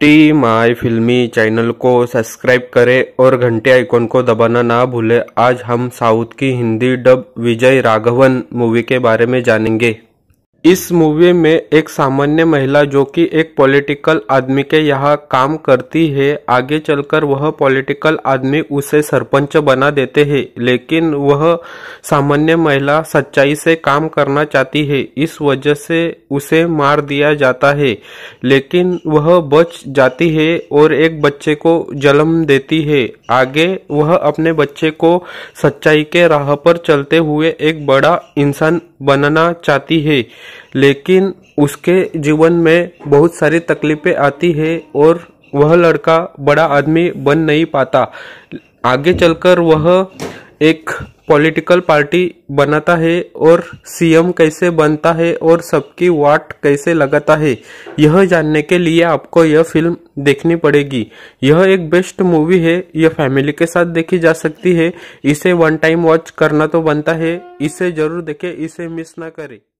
T my Filmy channel को subscribe करें और घंटे आइकॉन को दबाना ना भूलें आज हम साउथ की हिंदी डब विजय राघवन मूवी के बारे में जानेंगे इस मूवी में एक सामान्य महिला जो कि एक पॉलिटिकल आदमी के यहाँ काम करती है आगे चलकर वह पॉलिटिकल आदमी उसे सरपंच बना देते हैं लेकिन वह सामान्य महिला सच्चाई से काम करना चाहती है इस वजह से उसे मार दिया जाता है लेकिन वह बच जाती है और एक बच्चे को जन्म देती है आगे वह अपने बच्चे को सच्चाई के राह पर चलते हुए एक बड़ा इंसान बनाना चाहती है लेकिन उसके जीवन में बहुत सारी तकलीफें आती है और वह लड़का बड़ा आदमी बन नहीं पाता आगे चलकर वह एक पॉलिटिकल पार्टी बनाता है और सीएम कैसे बनता है और सबकी वाट कैसे लगाता है यह जानने के लिए आपको यह फिल्म देखनी पड़ेगी यह एक बेस्ट मूवी है यह फैमिली के साथ देखी जा सकती है इसे वन टाइम वॉच करना तो बनता है इसे जरूर देखें इसे मिस ना करें